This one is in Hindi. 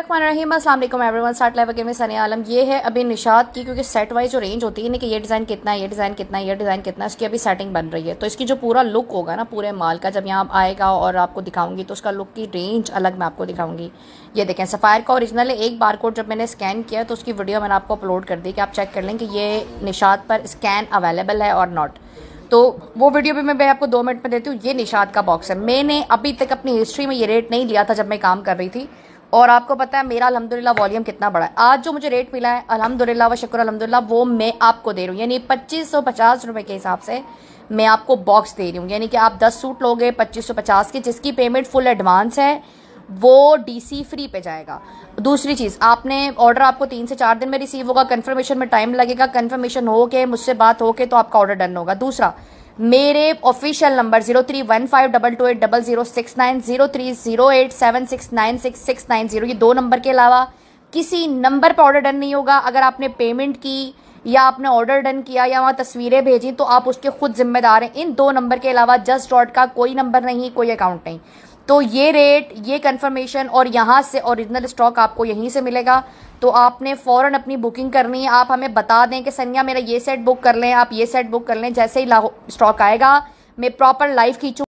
रहीम असल एवरीवन स्टार्ट लाइव में सनी आलम ये है अभी निशाद की क्योंकि सेट वाइज जो रेंज होती है ना कि ये डिज़ाइन कितना है ये डिज़ाइन कितना है ये डिज़ाइन कितना है इसकी अभी सेटिंग बन रही है तो इसकी जो पूरा लुक होगा ना पूरे माल का जब यहाँ आएगा और आपको दिखाऊंगी तो उसका लुक की रेंज अलग मैं आपको दिखाऊंगी ये देखें सफ़ायर का ओरिजिनल है एक बार कोड जब मैंने स्कैन किया तो उसकी वीडियो मैंने आपको अपलोड कर दी कि आप चेक कर लें कि ये निशाद पर स्कैन अवेलेबल है और नॉट तो वो वीडियो भी मैं आपको दो मिनट में देती हूँ ये निशाद का बॉक्स है मैंने अभी तक अपनी हिस्ट्री में ये रेट नहीं लिया था जब मैं काम कर रही थी और आपको पता है मेरा अलहमदिल्ला वॉल्यूम कितना बड़ा है आज जो मुझे रेट मिला है अलहमदिल्ला व शक्र अलहमदिल्ला वो मैं आपको दे रही हूँ यानी पच्चीस सौ पचास रुपये के हिसाब से मैं आपको बॉक्स दे रही हूँ यानी कि आप दस सूट लोगे पच्चीस सौ पचास के जिसकी पेमेंट फुल एडवांस है वो डीसी फ्री पे जाएगा दूसरी चीज़ आपने ऑर्डर आपको तीन से चार दिन में रिसीव होगा कंफर्मेशन में टाइम लगेगा कंफर्मेशन हो के मुझसे बात हो के तो आपका ऑर्डर डन होगा दूसरा मेरे official number zero three one five double two eight double zero six nine zero three zero eight seven six nine six six nine zero ये दो नंबर के अलावा किसी नंबर पर ऑर्डर डन नहीं होगा अगर आपने पेमेंट की या आपने ऑर्डर डन किया या वहाँ तस्वीरें भेजी तो आप उसके खुद जिम्मेदार हैं इन दो नंबर के अलावा जस्ट डॉट का कोई नंबर नहीं कोई अकाउंट नहीं तो ये रेट ये कंफर्मेशन और यहाँ से ओरिजिनल स्टॉक आपको यहीं से मिलेगा तो आपने फ़ौरन अपनी बुकिंग करनी है आप हमें बता दें कि सनिया मेरा ये सेट बुक कर लें आप ये सेट बुक कर लें जैसे ही स्टॉक आएगा मैं प्रॉपर लाइव खींचूँ